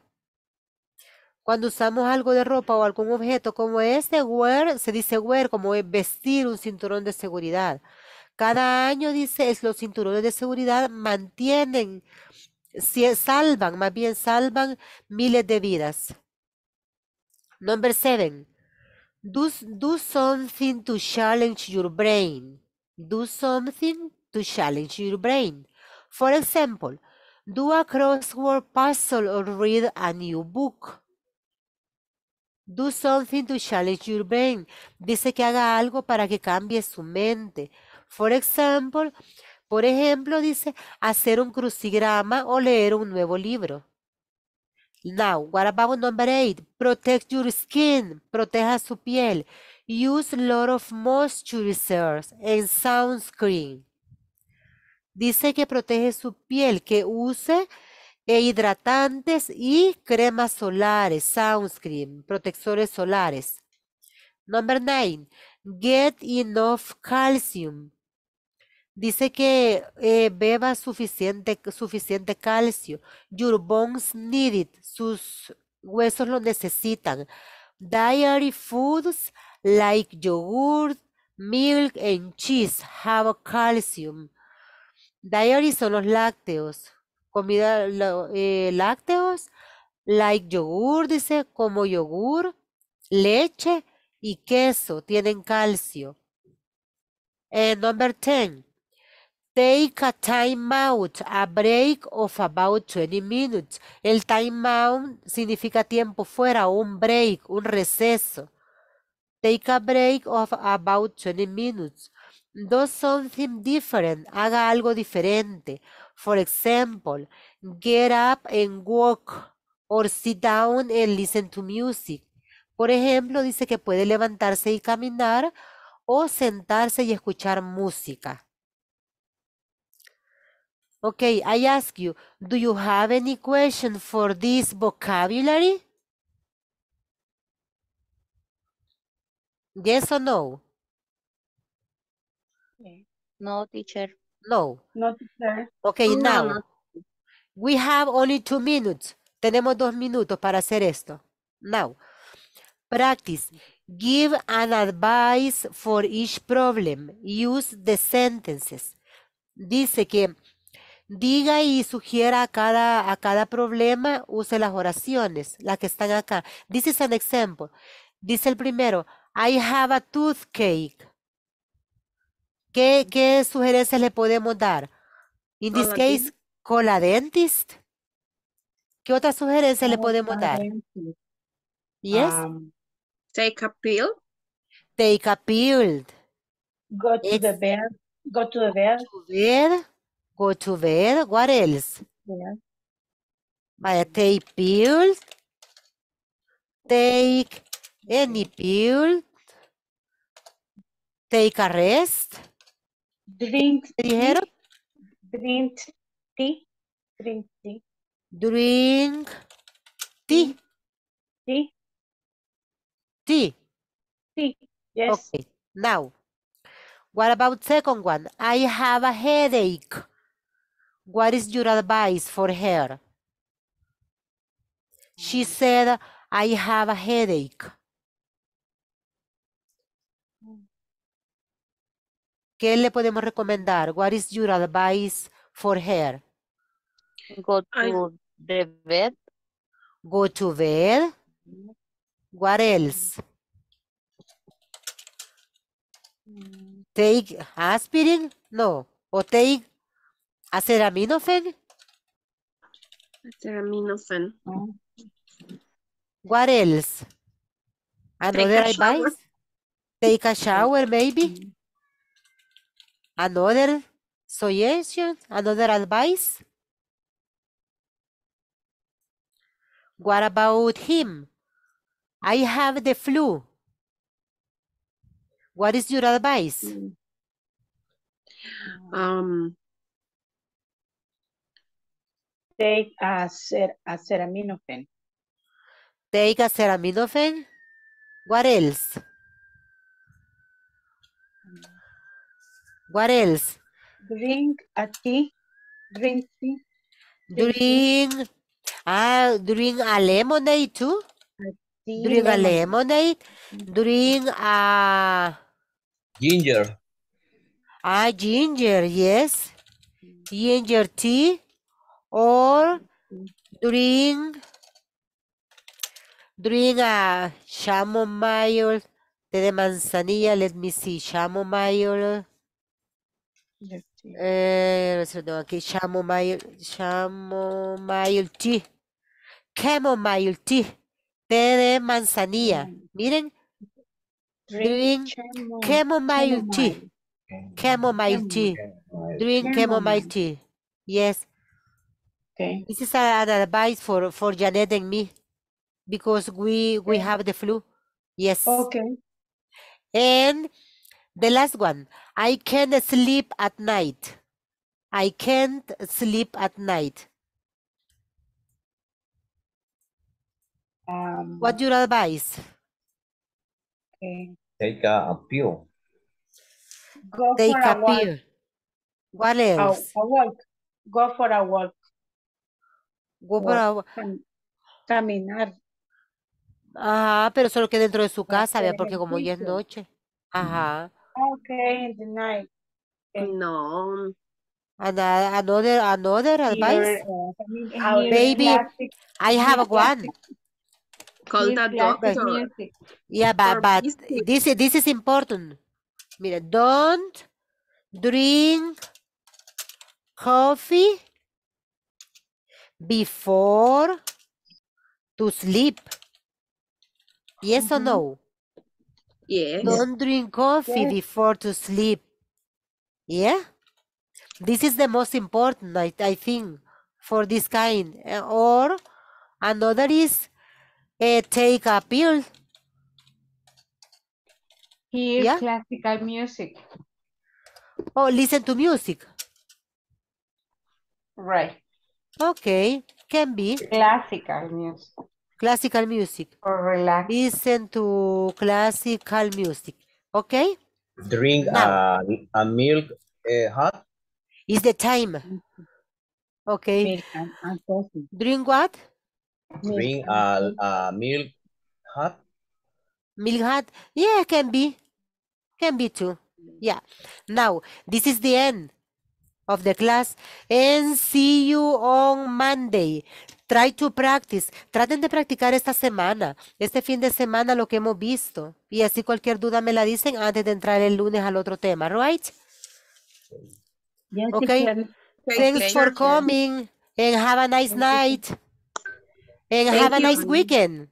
Cuando usamos algo de ropa o algún objeto como este, wear, se dice wear, como es vestir un cinturón de seguridad. Cada año, dice, los cinturones de seguridad mantienen, salvan, más bien salvan miles de vidas. Number seven, do, do something to challenge your brain. Do something to challenge your brain. For example, do a crossword puzzle or read a new book. Do something to challenge your brain. Dice que haga algo para que cambie su mente. For example, por ejemplo, dice hacer un crucigrama o leer un nuevo libro. Now, what about number eight? Protect your skin. Proteja su piel. Use a lot of moisturizers and sunscreen. Dice que protege su piel, que use e hidratantes y cremas solares, sunscreen, protectores solares. Number nine, Get enough calcium. Dice que eh, beba suficiente, suficiente calcio. Your bones need it. Sus huesos lo necesitan. Diary foods like yogurt, milk and cheese have calcium. Diary son los lácteos comida eh, lácteos, like yogur, dice, como yogur, leche y queso, tienen calcio. Eh, number 10. Take a time out, a break of about 20 minutes. El time out significa tiempo fuera, un break, un receso. Take a break of about 20 minutes. Do something different, haga algo diferente. For example, get up and walk or sit down and listen to music. Por ejemplo, dice que puede levantarse y caminar o sentarse y escuchar música. Okay, I ask you, do you have any question for this vocabulary? Yes or no? Eh, no, teacher. No. No, okay, now. We have only two minutes. Tenemos dos minutos para hacer esto. Now. Practice. Give an advice for each problem. Use the sentences. Dice que diga y sugiera a cada, a cada problema, use las oraciones, las que están acá. This is an example. Dice el primero, I have a toothache. ¿Qué, qué sugerencias le podemos dar? In this case, call la dentist. ¿Qué otra sugerencias le podemos dar? Yes. Um, take a pill. Take a pill. Go to the bed. Go to the bed. Go to bed. Go to bed. What else? Yeah. Vaya, take pills. Take any pill. Take a rest. drink dijeron drink tea drink tea drink tea tea tea tea yes okay now what about second one i have a headache what is your advice for her she said i have a headache ¿Qué le podemos recomendar? What is your advice for her? Go to the bed. Go to bed. What else? Take aspirin? No. O take acetaminophen? Acetaminophen. What else? Another advice? Take a shower maybe? Another suggestion? Another advice? What about him? I have the flu. What is your advice? Mm. Um, take a, cer Take a ceraminofen. What else? What else? Drink a tea. Drink tea. Drink. Ah, drink a lemonade too. drink a lemonade. Mm. Drink a... Ginger. Ah, ginger, yes. Ginger tea. Or drink... Drink a chamomile, de manzanilla, let me see, chamomile. Yes, Eh, se chamomile, chamomile tea. Chamomile tea. Té de manzanilla. Miren. Drink, chamomile, tea. Chamomile tea. Drink chamomile tea. Yes. Okay. This is an advice for, for Janet and me because we, we have the flu. Yes. Okay. And The last one, I can't sleep at night. I can't sleep at night. Um, what your advice? Take a, pill. Take for a, walk. pill. What else? Go for a walk. Go for a walk. Caminar. Ajá, pero solo que dentro de su casa, porque como ya es noche. Ajá. Okay, in the night. Okay. No. And uh, another another Here, advice. Uh, Maybe I have one. Call the doctor. Yeah, but, but this this is important. Mira, don't drink coffee before to sleep. Yes mm -hmm. or mm-hmm. no? Yes. Don't drink coffee yes. before to sleep. Yeah? This is the most important, I, I think, for this kind. Eh, or another is uh, take a pill. Hear yeah? classical music. Oh, listen to music. Right. Okay, can be. Classical music classical music. Or relax. Listen to classical music. Okay? Drink a, a milk uh, hot. Is the time. Okay. Drink what? Drink a, a milk hot. Milk hot? Yeah, can be. Can be too. Yeah. Now, this is the end of the class and see you on Monday. Try to practice. Traten de practicar esta semana, este fin de semana lo que hemos visto. Y así cualquier duda me la dicen antes de entrar el lunes al otro tema, right? okay. Thanks for coming and have a nice night and have a nice weekend.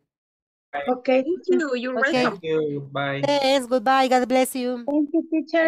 Okay. Thank you. You're welcome. Thank Bye. Thanks. Goodbye. God bless you. Thank you, teacher.